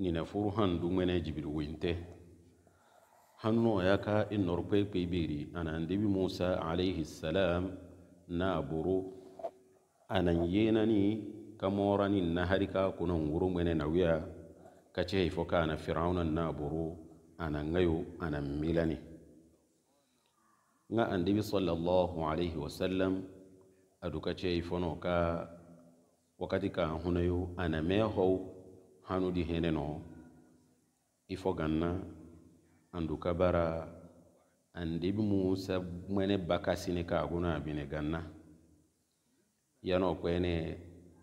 nina furu han dungene jibiru winte hanno yaka in norpe kpibiri anan dibi musa alayhi salam na buru anan yenani kamorani na harika kuna nguru mene na wia kace ifo ana fir'auna na buru anan ngayo anan milani nga andibi sallallahu alayhi wa sallam aduka ce ifono ka wakati ka hunayu ana mehow hanu di hene no ifo ganna anduka bara andibi musa mwene baka sine kaguna bine ganna yano kwene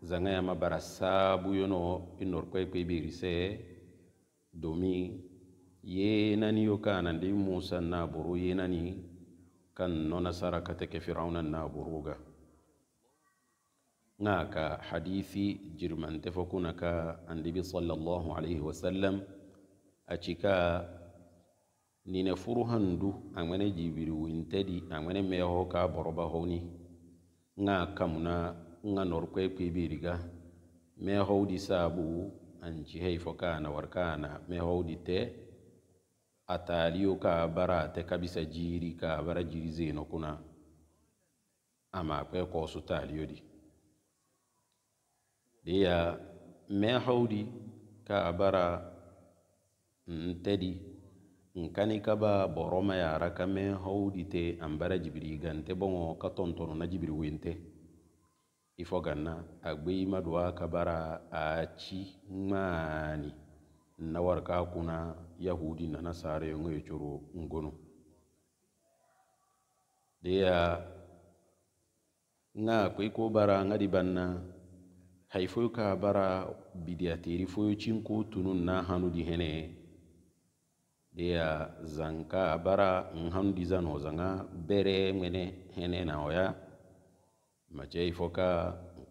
zanga yama bara sabu yono inor kwe kwe birise domi ye nani yo kana ndibi musa na buru ye nani kan nona sara kateke firauna na ga ŋa ka hadisi jirimante fo kuna ka annabi sallallahu alaihi wasallam a cika nine furu handu a ŋene jibiri winte di a ŋene meho ka boroba honi ŋa kamuna ŋa norkwe kwibiriga mehou di sabu an cihei fo kana war kana mehou di te a taliyo ka bara te kabisa jiri ka bara jiri zeno kuna ama kwe kosu taliyo di ya me hawdi ka bara ntedi nkani kaba boroma yara ka me hawdi te ambara jibiri gante bongo ka tontono na jibiri wente ifo ganna agbe imadwa ka bara achi ngmani nawar ka kuna yahudi na nasara yongo e yechuru ngono deya nga kwiko bara ngadi banna hay foyo ka bara bidiyateri foyo cinko tunun na hanu di hene deya zanka bara nhanu di zano zanga bere ŋene hene na oya mace ifo ka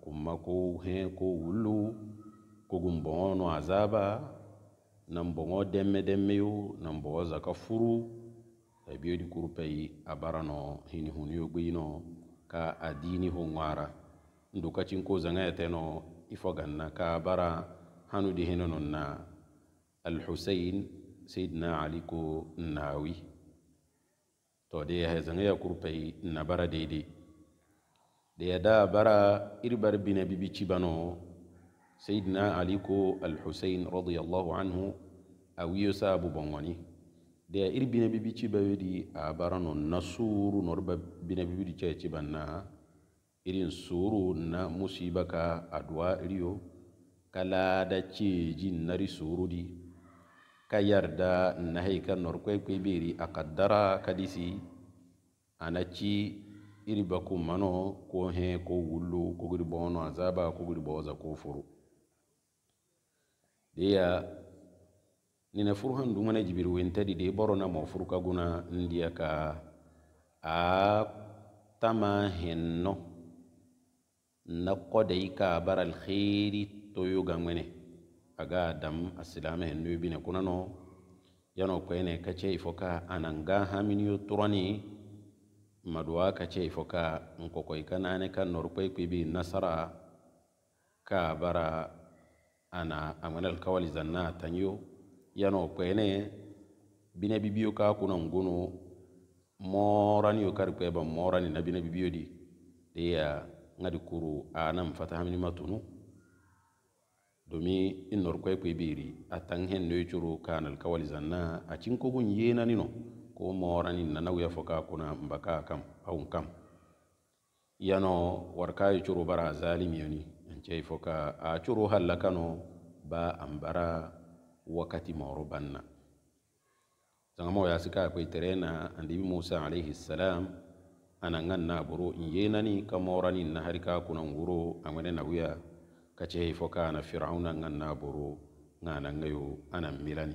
kumma ko he ko wullu kogum boŋo no azaba nan boŋo demme yu nan zaka furu tabiyo di kurupe yi abara no hini huniyo gbeyino ka adini ho ndukacin ko zanga ya teno ifo ganna ka bara hanu di hinono na alhusain sayidina ali ko nawi to de ya zanga ya kurpai na bara daidai da ya da bara irbar bina bibi cibano sayidina ali ko alhusain radiyallahu anhu a wiyo sa abubuwan wani da ya irbina bibi ciba yadi a bara nasuru norba bina bibi di na irin suru na musiba ka aduwa iriyo kala da ceji nari di ka yarda na haika norkwaikwai beri a kaddara kadisi a na ci iri baku mano ko he ko wulo ko wano wani azaba ko girba waza ko furu ni na furhan dumana jibir di dai boro na mafurka guna ndiya ka a tama henno na kɔda i ka bara alkhairi toyo ga ŋmene aga dam asilame hen nuyi bine kuna yano kwene kace ifo ka ananga haminiyo turani maduwa kace ifo ka nkokoi ka nane ka norkwai kwibi nasara ka bara ana amana alkawali zanna tanyo yano kwene bine bibiyo ka kuna ngono morani yo kar kweba morani na bine bibiyo di ya ngadi kuru nan fata hamini matunu domi in nor kwai kwai beri atan hen no churu kanal kawali zanna a cin ko gun yena nino ko ni na nauya foka kuna mbaka kam au kam yano warkai churu bara zalimi yoni ance foka a churu halakano ba ambara wakati moro banna zanga mo ya sika kwai terena andibi Musa alaihi ananga na boro yenani kamorani na harika kuna nguro amene naguya kace foka na firauna ngana boro ngana ngayo ana milani